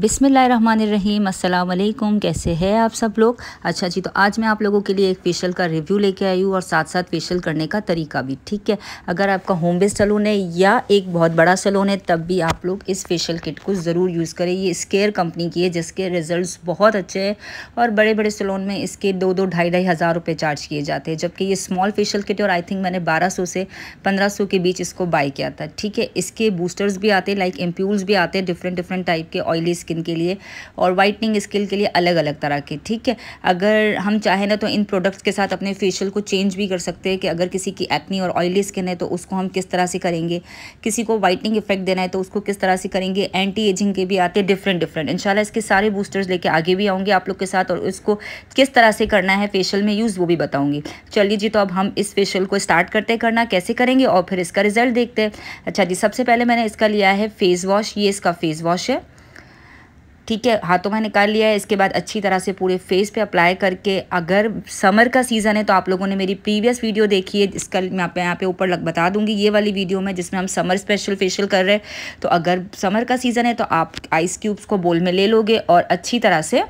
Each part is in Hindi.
बिसमीम अल्लाम कैसे हैं आप सब लोग अच्छा जी तो आज मैं आप लोगों के लिए एक फेशियल का रिव्यू लेके आई हूँ और साथ साथ फेशियल करने का तरीका भी ठीक है अगर आपका होम बेस सलून है या एक बहुत बड़ा सलून है तब भी आप लोग इस फेशियल किट को ज़रूर यूज़ करें ये स्केयर कंपनी की है जिसके रिजल्ट बहुत अच्छे हैं और बड़े बड़े सलून में इसके दो दो ढाई ढाई हज़ार रुपये चार्ज किए जाते हैं जबकि ये स्मॉल फेशियल किट और आई थिंक मैंने बारह से पंद्रह के बीच इसको बाई किया था ठीक है इसके बूस्टर्स भी आते हैं लाइक इम्प्यूल्स भी आते हैं डिफरेंट डिफरेंट टाइप के ऑयली स्किन के लिए और वाइटनिंग स्किन के लिए अलग अलग तरह के ठीक है अगर हम चाहें ना तो इन प्रोडक्ट्स के साथ अपने फेशियल को चेंज भी कर सकते हैं कि अगर किसी की एक्नी और ऑयली स्किन है तो उसको हम किस तरह से करेंगे किसी को वाइटनिंग इफेक्ट देना है तो उसको किस तरह से करेंगे एंटी एजिंग के भी आते हैं डिफरेंट डिफरेंट इनशाला इसके सारे बूस्टर्स लेके आगे भी आऊँगी आप लोग के साथ और इसको किस तरह से करना है फेशियल में यूज़ वो भी बताऊँगी चलिए जी तो अब हम इस फेशियल को स्टार्ट करते करना कैसे करेंगे और फिर इसका रिजल्ट देखते हैं अच्छा जी सबसे पहले मैंने इसका लिया है फेस वॉश ये इसका फेस वॉश है ठीक है हाथों में निकाल लिया है इसके बाद अच्छी तरह से पूरे फेस पे अप्लाई करके अगर समर का सीज़न है तो आप लोगों ने मेरी प्रीवियस वीडियो देखी है जिसका मैं आप यहाँ पे ऊपर लग बता दूंगी ये वाली वीडियो में जिसमें हम समर स्पेशल फेशियल कर रहे हैं तो अगर समर का सीज़न है तो आप आइस क्यूब्स को बोल में ले लोगे और अच्छी तरह से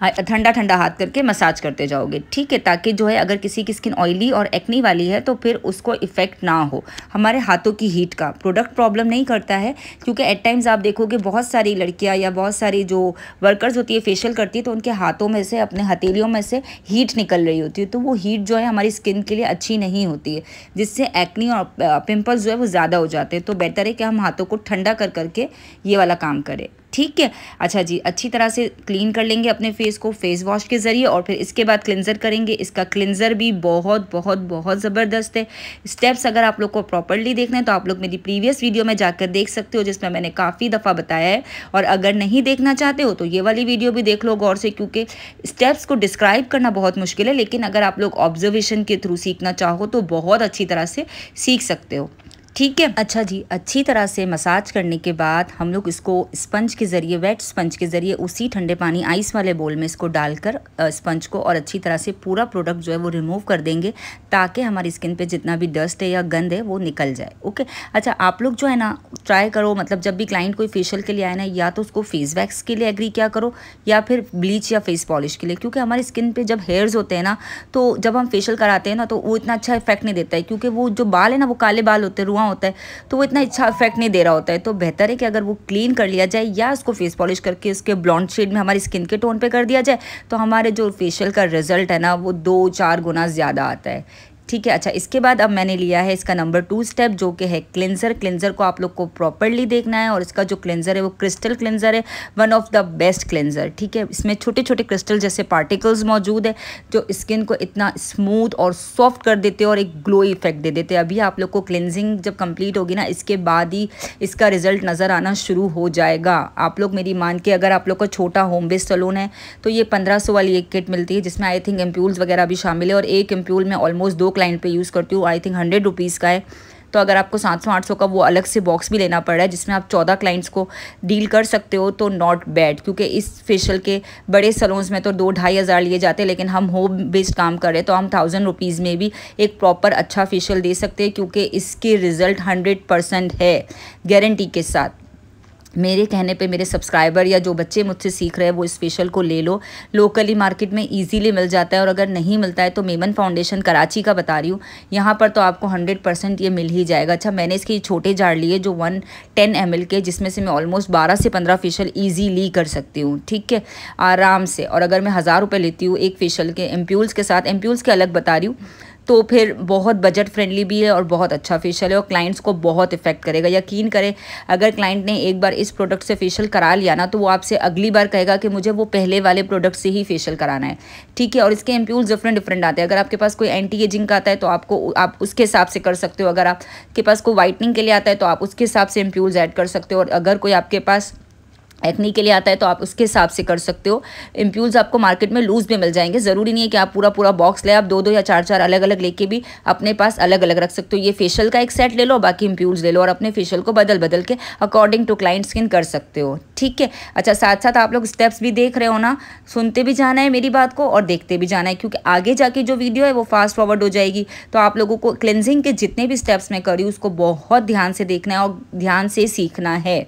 हाँ, ठंडा ठंडा हाथ करके मसाज करते जाओगे ठीक है ताकि जो है अगर किसी की स्किन ऑयली और एक्नी वाली है तो फिर उसको इफ़ेक्ट ना हो हमारे हाथों की हीट का प्रोडक्ट प्रॉब्लम नहीं करता है क्योंकि एट टाइम्स आप देखोगे बहुत सारी लड़कियाँ या बहुत सारी जो वर्कर्स होती है फेशियल करती है तो उनके हाथों में से अपने हथेलियों में से हीट निकल रही होती है तो वो हीट जो है हमारी स्किन के लिए अच्छी नहीं होती है जिससे एक्नी और पिम्पल्स जो है वो ज़्यादा हो जाते हैं तो बेटर है कि हम हाथों को ठंडा कर करके ये वाला काम करें ठीक है अच्छा जी अच्छी तरह से क्लीन कर लेंगे अपने फेस को फेस वॉश के ज़रिए और फिर इसके बाद क्लिनज़र करेंगे इसका क्लिनज़र भी बहुत बहुत बहुत ज़बरदस्त है स्टेप्स अगर आप लोग को प्रॉपरली देखना है तो आप लोग मेरी प्रीवियस वीडियो में जाकर देख सकते हो जिसमें मैंने काफ़ी दफ़ा बताया है और अगर नहीं देखना चाहते हो तो ये वाली वीडियो भी देख लो गौर से क्योंकि स्टेप्स को डिस्क्राइब करना बहुत मुश्किल है लेकिन अगर आप लोग ऑब्जर्वेशन के थ्रू सीखना चाहो तो बहुत अच्छी तरह से सीख सकते हो ठीक है अच्छा जी अच्छी तरह से मसाज करने के बाद हम लोग इसको स्पंज के ज़रिए वेट स्पंज के ज़रिए उसी ठंडे पानी आइस वाले बोल में इसको डालकर स्पंज को और अच्छी तरह से पूरा प्रोडक्ट जो है वो रिमूव कर देंगे ताकि हमारी स्किन पे जितना भी डस्ट है या गंद है वो निकल जाए ओके अच्छा आप लोग जो है ना ट्राई करो मतलब जब भी क्लाइंट कोई फेशियल के लिए आए ना या तो उसको फेस वैक्स के लिए एग्री क्या करो या फिर ब्लीच या फेस पॉलिश के लिए क्योंकि हमारी स्किन पर जब हेयर्स होते हैं ना तो जब हम फेशियल कराते हैं ना तो वो इतना अच्छा इफेक्ट नहीं देता है क्योंकि वो जो बाल है ना वो काले बाल होते हैं रुआ होता है तो वो इतना अच्छा इफेक्ट नहीं दे रहा होता है तो बेहतर है कि अगर वो क्लीन कर लिया जाए या उसको फेस पॉलिश करके उसके ब्लॉन्ड शेड में हमारी स्किन के टोन पर कर दिया जाए तो हमारे जो फेशियल का रिजल्ट है ना वो दो चार गुना ज़्यादा आता है ठीक है अच्छा इसके बाद अब मैंने लिया है इसका नंबर टू स्टेप जो कि है क्लिनजर क्लिनजर को आप लोग को प्रॉपरली देखना है और इसका जो क्लिनजर है वो क्रिस्टल क्लिनजर है one of the best cleanser ठीक है इसमें छोटे छोटे क्रिस्टल जैसे पार्टिकल्स मौजूद है जो स्किन को इतना स्मूथ और सॉफ्ट कर देते हैं और एक ग्लो इफेक्ट दे देते हैं अभी आप लोग को क्लिनजिंग जब कंप्लीट होगी ना इसके बाद ही इसका रिजल्ट नज़र आना शुरू हो जाएगा आप लोग मेरी मान के अगर आप लोग का छोटा होम बेस्ड सलून है तो ये पंद्रह वाली एक किट मिलती है जिसमें आई थिंक एम्प्यूल्स वगैरह भी शामिल है और एक एम्प्यूल में ऑलमोस्ट दो क्लाइंट पे यूज़ करती हूँ आई थिंक हंड्रेड रुपीज़ का है तो अगर आपको सात सौ आठ सौ का वो अलग से बॉक्स भी लेना पड़ रहा है जिसमें आप चौदह क्लाइंट्स को डील कर सकते हो तो नॉट बैड क्योंकि इस फेशियल के बड़े सलोन्स में तो दो ढाई हज़ार लिए जाते हैं लेकिन हम होम बेस्ड काम कर रहे हैं तो हम थाउजेंड रुपीज़ में भी एक प्रॉपर अच्छा फेशियल दे सकते हैं क्योंकि इसके रिज़ल्ट हंड्रेड परसेंट है गारंटी के साथ मेरे कहने पे मेरे सब्सक्राइबर या जो बच्चे मुझसे सीख रहे हैं वो इस फेशियल को ले लो लोकली मार्केट में इजीली मिल जाता है और अगर नहीं मिलता है तो मेमन फाउंडेशन कराची का बता रही हूँ यहाँ पर तो आपको 100 परसेंट ये मिल ही जाएगा अच्छा मैंने इसके छोटे जार लिए जो वन टेन एम के जिसमें से मैं ऑलमोस्ट बारह से पंद्रह फेशियल ईजीली कर सकती हूँ ठीक है आराम से और अगर मैं हज़ार रुपये लेती हूँ एक फेशियल के एम्प्यूल्स के साथ एम्प्यूल्स के अलग बता रही हूँ तो फिर बहुत बजट फ्रेंडली भी है और बहुत अच्छा फेशियल है और क्लाइंट्स को बहुत इफेक्ट करेगा यकीन करें अगर क्लाइंट ने एक बार इस प्रोडक्ट से फेशियल करा लिया ना तो वो आपसे अगली बार कहेगा कि मुझे वो पहले वाले प्रोडक्ट से ही फेशियल कराना है ठीक है और इसके एम्प्यूल्स डिफरेंट डिफरेंट आते हैं अगर आपके पास कोई एंटी एजिंग का आता है तो आपको आप उसके हिसाब से कर सकते हो अगर आपके पास कोई वाइटनिंग के लिए आता है तो आप उसके हिसाब से एम्प्यूल्स ऐड कर सकते हो और अगर कोई आपके पास एक्नी के लिए आता है तो आप उसके हिसाब से कर सकते हो इम्प्यूल्स आपको मार्केट में लूज़ भी मिल जाएंगे ज़रूरी नहीं है कि आप पूरा पूरा बॉक्स ले आप दो दो या चार चार अलग अलग लेके भी अपने पास अलग अलग रख सकते हो ये फेशियल का एक सेट ले लो बाकी इम्प्यूल्स ले लो और अपने फेशियल को बदल बदल के अकॉर्डिंग टू क्लाइंट स्किन कर सकते हो ठीक है अच्छा साथ साथ आप लोग स्टेप्स भी देख रहे हो ना सुनते भी जाना है मेरी बात को और देखते भी जाना है क्योंकि आगे जाके जो वीडियो है वो फास्ट फॉरवर्ड हो जाएगी तो आप लोगों को क्लेंजिंग के जितने भी स्टेप्स मैं करी उसको बहुत ध्यान से देखना है और ध्यान से सीखना है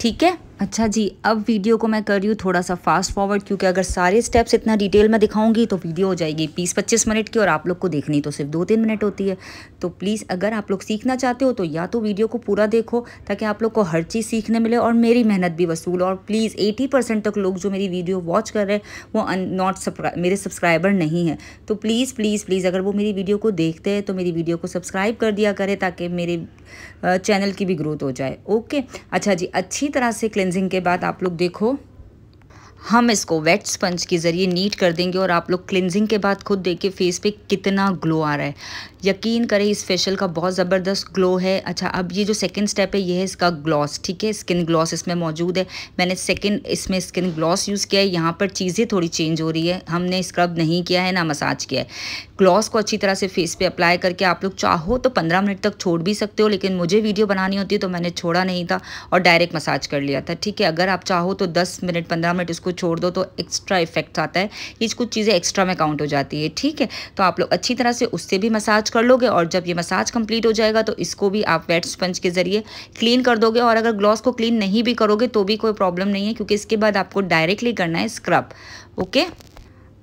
ठीक है अच्छा जी अब वीडियो को मैं कर रही हूँ थोड़ा सा फास्ट फॉरवर्ड क्योंकि अगर सारे स्टेप्स इतना डिटेल में दिखाऊंगी तो वीडियो हो जाएगी बीस पच्चीस मिनट की और आप लोग को देखनी तो सिर्फ दो तीन मिनट होती है तो प्लीज़ अगर आप लोग सीखना चाहते हो तो या तो वीडियो को पूरा देखो ताकि आप लोग को हर चीज़ सीखने मिले और मेरी मेहनत भी वसूल और प्लीज़ एटी परसेंट तक लोग जो मेरी वीडियो वॉच कर रहे हैं वो नॉट मेरे सब्सक्राइबर नहीं है तो प्लीज़ प्लीज़ प्लीज़ अगर वो मेरी वीडियो को देखते हैं तो मेरी वीडियो को सब्सक्राइब कर दिया करें ताकि मेरे चैनल की भी ग्रोथ हो जाए ओके अच्छा जी अच्छी तरह से क्लिन क्लेंजिंग के बाद आप लोग देखो हम इसको वेट स्पंज के ज़रिए नीट कर देंगे और आप लोग क्लिनजिंग के बाद खुद देखिए फेस पे कितना ग्लो आ रहा है यकीन करें इस फेशियल का बहुत ज़बरदस्त ग्लो है अच्छा अब ये जो सेकंड स्टेप है ये है इसका ग्लॉस ठीक है स्किन ग्लॉस इसमें मौजूद है मैंने सेकंड इसमें स्किन ग्लॉस यूज़ किया है यहाँ पर चीज़ें थोड़ी चेंज हो रही है हमने स्क्रब नहीं किया है ना मसाज किया है ग्लॉस को अच्छी तरह से फेस पर अप्लाई करके आप लोग चाहो तो पंद्रह मिनट तक छोड़ भी सकते हो लेकिन मुझे वीडियो बनानी होती है तो मैंने छोड़ा नहीं था और डायरेक्ट मसाज कर लिया था ठीक है अगर आप चाहो तो दस मिनट पंद्रह मिनट उसको छोड़ दो तो एक्स्ट्रा इफेक्ट आता है ये कुछ चीज़ें एक्स्ट्रा में काउंट हो जाती है ठीक है तो आप लोग अच्छी तरह से उससे भी मसाज कर लोगे और जब ये मसाज कंप्लीट हो जाएगा तो इसको भी आप वेट स्पंज के ज़रिए क्लीन कर दोगे और अगर ग्लॉस को क्लीन नहीं भी करोगे तो भी कोई प्रॉब्लम नहीं है क्योंकि इसके बाद आपको डायरेक्टली करना है स्क्रब ओके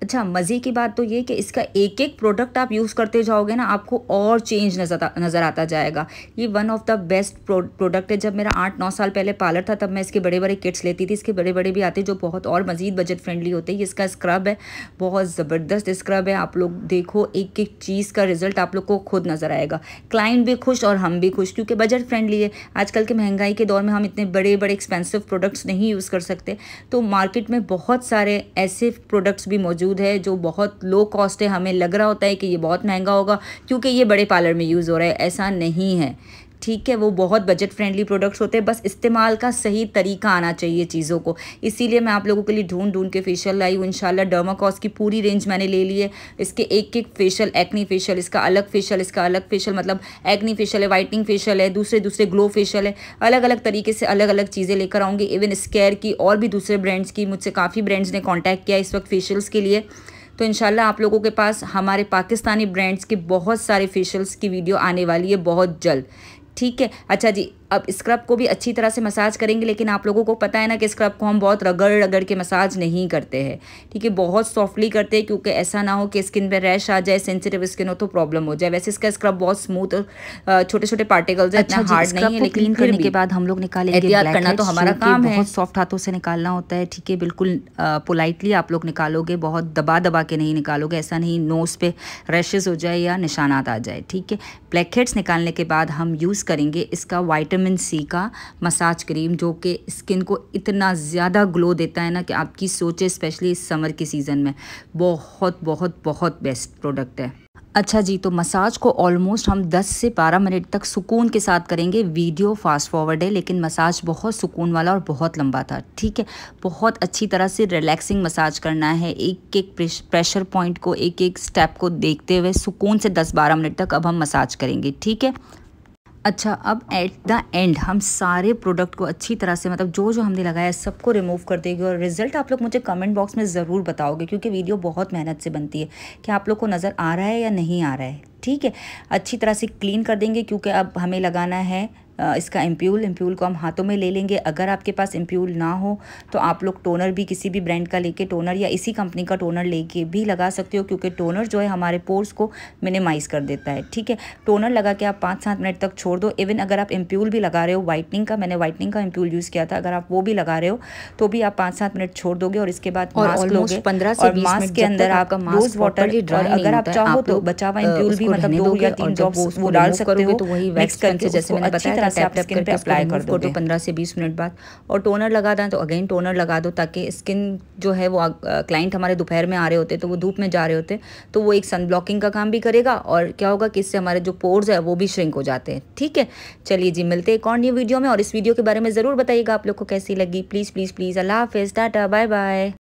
अच्छा मज़े की बात तो ये कि इसका एक एक प्रोडक्ट आप यूज़ करते जाओगे ना आपको और चेंज नज़र नज़र आता जाएगा ये one of the best product है जब मेरा आठ नौ साल पहले पार्लर था तब मैं इसके बड़े बड़े किट्स लेती थी इसके बड़े बड़े भी आते जो बहुत और मज़ीद बजट फ्रेंडली होते हैं इसका स्क्रब है बहुत ज़बरदस्त स्क्रब है आप लोग देखो एक एक चीज़ का रिजल्ट आप लोग को खुद नज़र आएगा क्लाइंट भी खुश और हम भी खुश क्योंकि बजट फ्रेंडली है आजकल के महंगाई के दौर में हम इतने बड़े बड़े एक्सपेंसिव प्रोडक्ट्स नहीं यूज़ कर सकते तो मार्केट में बहुत सारे ऐसे प्रोडक्ट्स भी मौजूद मौजूद है जो बहुत लो कॉस्ट है हमें लग रहा होता है कि ये बहुत महंगा होगा क्योंकि ये बड़े पार्लर में यूज़ हो रहा है ऐसा नहीं है ठीक है वो बहुत बजट फ्रेंडली प्रोडक्ट्स होते हैं बस इस्तेमाल का सही तरीका आना चाहिए चीज़ों को इसीलिए मैं आप लोगों के लिए ढूंढ ढूंढ के फेशियल लाई हूँ इनशाला डर्माकॉस की पूरी रेंज मैंने ले ली है इसके एक एक फेशियल एक्नी फेशियल इसका अलग फेशियल इसका अलग फेशियल मतलब एक्नी फेशियल है वाइटनिंग फेशियल है दूसरे दूसरे ग्लो फेशियल है अलग अलग तरीके से अलग अलग चीज़ें लेकर आऊँगी इवन स्केयर की और भी दूसरे ब्रांड्स की मुझसे काफ़ी ब्रांड्स ने कॉन्टैक्ट किया इस वक्त फेशियल्स के लिए तो इनशाला आप लोगों के पास हमारे पाकिस्तानी ब्रांड्स के बहुत सारे फेशियल्स की वीडियो आने वाली है बहुत जल्द ठीक है अच्छा जी अब स्क्रब को भी अच्छी तरह से मसाज करेंगे लेकिन आप लोगों को पता है ना कि स्क्रब को हम बहुत रगड़ रगड़ के मसाज नहीं करते हैं ठीक है बहुत सॉफ्टली करते हैं क्योंकि ऐसा ना हो कि स्किन पर रैश आ जाए सेंसिटिव स्किन हो तो प्रॉब्लम हो जाए वैसे इसका स्क्रब बहुत स्मूथ और छोटे छोटे पार्टिकल्स अच्छा इतना हार्ड नहीं है लेकिन करने के बाद हम लोग निकालेंगे एहतियात करना तो हमारा काम है सॉफ्ट हाथों से निकालना होता है ठीक है बिल्कुल पोलाइटली आप लोग निकालोगे बहुत दबा दबा के नहीं निकालोगे ऐसा नहीं नोज़ पे रैशेज़ हो जाए या निशानात आ जाए ठीक है ब्लैक हेड्स निकालने के बाद हम यूज़ करेंगे इसका वाइटम विटामिन सी का मसाज क्रीम जो कि स्किन को इतना ज़्यादा ग्लो देता है ना कि आपकी सोचे स्पेशली इस समर के सीज़न में बहुत बहुत बहुत बेस्ट प्रोडक्ट है अच्छा जी तो मसाज को ऑलमोस्ट हम 10 से 12 मिनट तक सुकून के साथ करेंगे वीडियो फास्ट फॉरवर्ड है लेकिन मसाज बहुत सुकून वाला और बहुत लंबा था ठीक है बहुत अच्छी तरह से रिलैक्सिंग मसाज करना है एक एक प्रेशर पॉइंट को एक एक स्टेप को देखते हुए सुकून से 10-12 मिनट तक अब हम मसाज करेंगे ठीक है अच्छा अब एट द एंड हम सारे प्रोडक्ट को अच्छी तरह से मतलब जो जो हमने लगाया है सबको रिमूव कर देगी और रिजल्ट आप लोग मुझे कमेंट बॉक्स में ज़रूर बताओगे क्योंकि वीडियो बहुत मेहनत से बनती है कि आप लोग को नज़र आ रहा है या नहीं आ रहा है ठीक है अच्छी तरह से क्लीन कर देंगे क्योंकि अब हमें लगाना है इसका एम्प्यूल एम्प्यूल को हम हाथों में ले लेंगे अगर आपके पास एम्प्यूल ना हो तो आप लोग टोनर भी किसी भी ब्रांड का लेके टोनर या इसी कंपनी का टोनर लेके भी लगा सकते हो क्योंकि टोनर जो है हमारे पोर्स को मिनिमाइज़ कर देता है ठीक है टोनर लगा के आप पाँच सात मिनट तक छोड़ दो इवन अगर आप एम्प्यूल भी लगा रहे हो वाइटनिंग का मैंने वाइटनिंग का एम्प्यूल यूज़ किया था अगर आप वो भी लगा रहे हो तो भी आप पाँच सात मिनट छोड़ दोगे और इसके बाद मास्क लोगे पंद्रह और मास्क के अंदर आपका वाटर अगर आप चाहो तो बचावा एम्प्यूल भी मतलब दो या तीन वो डाल सकते हो तो वही करके जैसे मैंने से आप स्किन पे अप्लाई कर दो पंद्रह से बीस मिनट बाद और टोनर लगा दें तो अगेन टोनर लगा दो ताकि स्किन जो है वो क्लाइंट हमारे दोपहर में आ रहे होते तो वो धूप में जा रहे होते तो वो एक सन ब्लॉकिंग का काम भी करेगा और क्या होगा कि इससे हमारे जो पोर्स है वो भी श्रिंक हो जाते हैं ठीक है चलिए जी मिलते हैं एक और न्यू वीडियो में और इस वीडियो के बारे में ज़रूर बताइएगा आप लोग को कैसी लगी प्लीज़ प्लीज़ प्लीज़ अल्लाह हाफिज़ टाटा बाय बाय